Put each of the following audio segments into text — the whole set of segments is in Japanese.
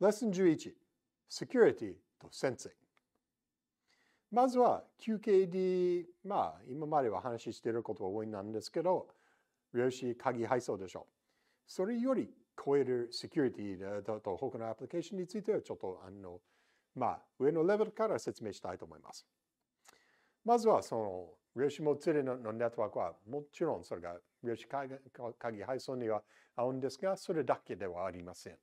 レッスン11セキュリティとセン n s まずは QKD まあ今までは話していることが多いなんですけど量子鍵配送でしょうそれより超えるセキュリティだと他のアプリケーションについてはちょっとあのまあ上のレベルから説明したいと思いますまずはその量子モツレのネットワークはもちろんそれが量子鍵配送には合うんですがそれだけではありません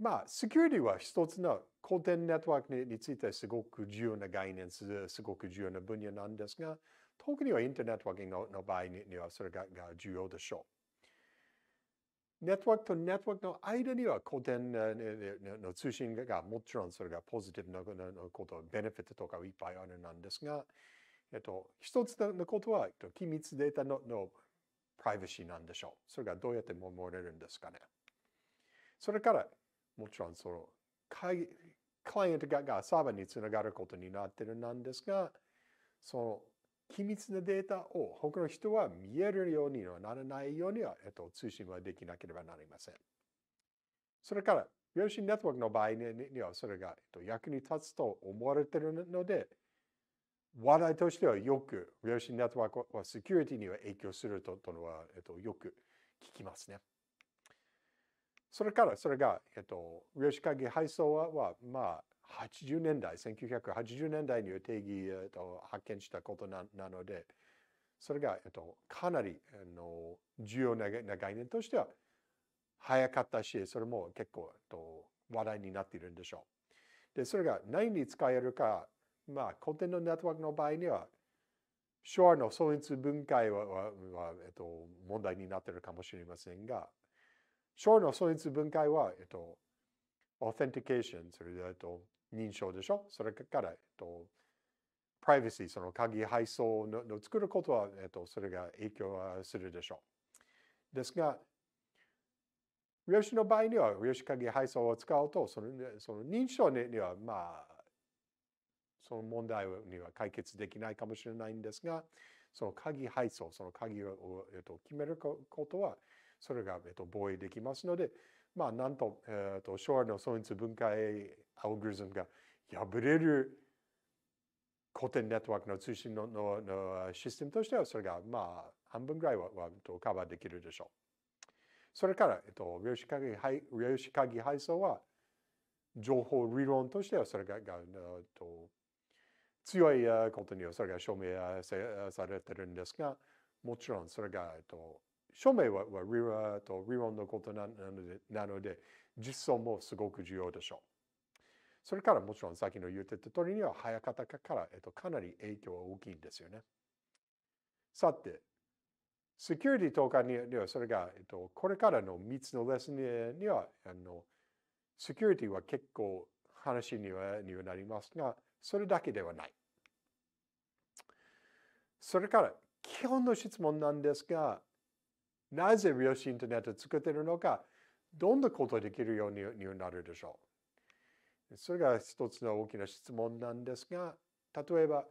まあ、セキュリティは一つのコンテンツネットワークについてすごく重要な概念、すごく重要な分野なんですが、特にはインターネットワーキングの場合にはそれが重要でしょう。ネットワークとネットワークの間にはコンテンツの通信がもちろんそれがポジティブなこと、ベネフィットとかいっぱいあるなんですが、えっと、一つのことは機密データののプライバシーなんでしょう。それがどうやって守れるんですかね。それからもちろんそのクライアントがサーバーにつながることになってるなんですがその機密なデータを他の人は見えるようにはならないようには、えっと、通信はできなければなりません。それから、シーネットワークの場合にはそれが、えっと、役に立つと思われているので、話題としてはよくシーネットワークはセキュリティには影響するととのは、えっと、よく聞きますね。それからそれが、えっと、量子鍵配送はは、まあ、80年代1980年代に定義、えっと、発見したことななのでそれが、えっと、かなりあの重要な概念としては早かったしそれも結構、えっと、話題になっているんでしょう。でそれが何に使えるか、まあ、コンテンのネットワークの場合には昭和の創立分解はは、えっと、問題になっているかもしれませんが小の素因分解は、えっと、オーセンティケーション、それで、えっと、認証でしょそれから、えっと、プライバシー、その鍵配送のの作ることは、えっと、それが影響はするでしょう。ですが、量子の場合には、量子鍵配送を使うと、そのその認証には、まあ、その問題には解決できないかもしれないんですが、その鍵配送、その鍵を、えっと、決めることは、それが、えっと、防衛できますので、まあ、なんと、えっと、昭和の損失分解アオグリズムが破れる古典ネットワークの通信のののシステムとしては、それが、まあ、半分ぐらいははカバーできるでしょう。それから、えっと、量子鍵配量子鍵配送は、情報理論としては、それが、がと強いことにはそれが証明されてるんですが、もちろんそれが、えっと、署名は理論と理論のことなのでなので実装もすごく重要でしょう。それからもちろんさっきの言ってた通りには早方から、えっと、かなり影響は大きいんですよね。さて、セキュリティとかにはそれが、えっと、これからの3つのレッスンにはあのセキュリティは結構話にはにはなりますがそれだけではない。それから基本の質問なんですがなぜオシインターネットを作っているのか、どんなことができるようになるでしょう。それが一つの大きな質問なんですが、例えば、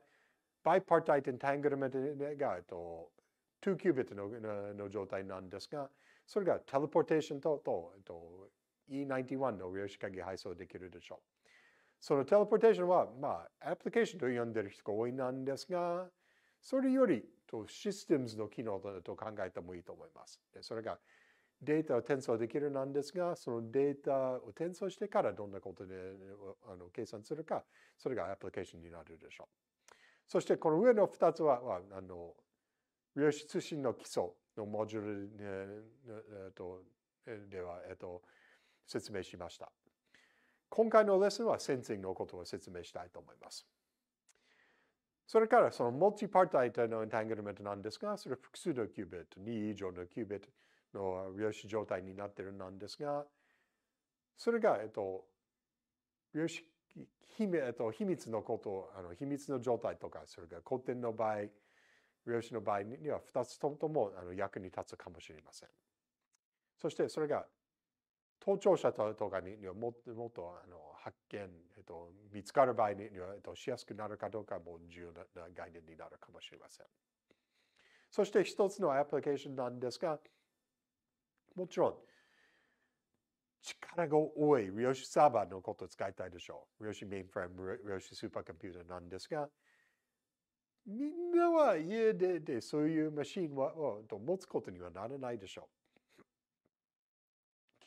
バイパータイト・エンタングルメントが、えっと、2キュービットのの状態なんですが、それがテレポーテーションとと、えっと、E91 の量子鍵配送できるでしょう。そのテレポーテーションは、まあ、アプリケーションと呼んでる人が多いなんですが、それよりとシステムズの機能だと考えてもいいと思います。それがデータを転送できるなんですが、そのデータを転送してからどんなことであの計算するか、それがアプリケーションになるでしょう。そしてこの上の2つは、あの量子通信の基礎のモジュールで,、えっと、では、えっと、説明しました。今回のレッスンはセンシングのことを説明したいと思います。それからそのモチパータイトのエンタングルメントなんですが、それ複数のキュービット、2以上のキュービットの量子状態になっているなんですが、それが、えっと、量子秘密,、えっと、秘密のこと、あの秘密の状態とか、それが古典の場合、量子の場合には2つともあの役に立つかもしれません。そしてそれが盗聴者とかにもっともっとあの発見、えっと、見つかる場合には、えっと、しやすくなるかどうかも重要な概念になるかもしれません。そして一つのアプリケーションなんですが、もちろん、力が多いオシサーバーのことを使いたいでしょう。オシメインフレーム、オシスーパーコンピューターなんですが、みんなは家ででそういうマシンを持つことにはならないでしょう。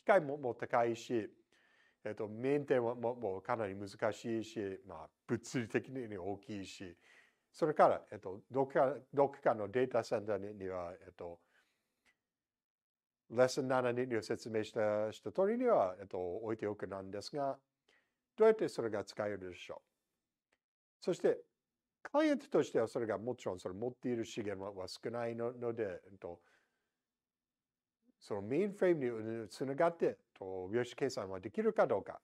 機械もも高いし、えっと、メンテももかなり難しいし、まあ、物理的に大きいし、それから、えっと、どこかどこかのデータセンターには、えっと、レッスン7に説明したした通りには、えっと、置いておくなんですが、どうやってそれが使えるでしょうそして、クライアントとしてはそれがもちろんそれ持っている資源は少ないので、えっと、そのメインフレームにつながってと量子計算はできるかどうか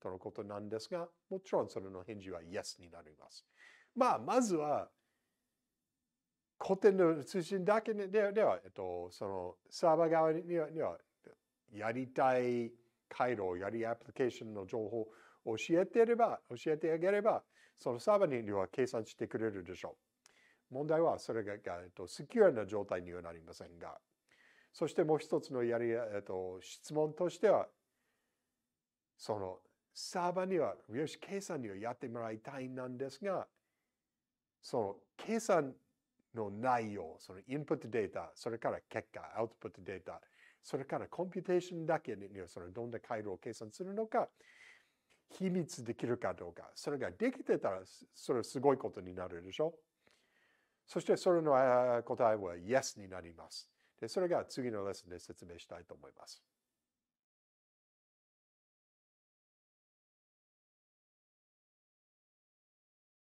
とのことなんですが、もちろんそれの返事は Yes になります。まあ、まずは、古典の通信だけででは、えっと、そのサーバー側にはにはやりたい回路、やりアプリケーションの情報を教えてれば、教えてあげれば、そのサーバーには計算してくれるでしょう。問題はそれが、えっと、セキュアな状態にはなりませんが、そしてもう一つのやり、えっと、質問としては、そのサーバーには、よし、計算にはやってもらいたいなんですが、その計算の内容、そのインプットデータ、それから結果、アウトプットデータ、それからコンピューテーションだけに、は、そのどんな回路を計算するのか、秘密できるかどうか、それができてたら、それすごいことになるでしょそしてそれの答えは Yes になります。でそれが次のレッスンで説明したいと思います。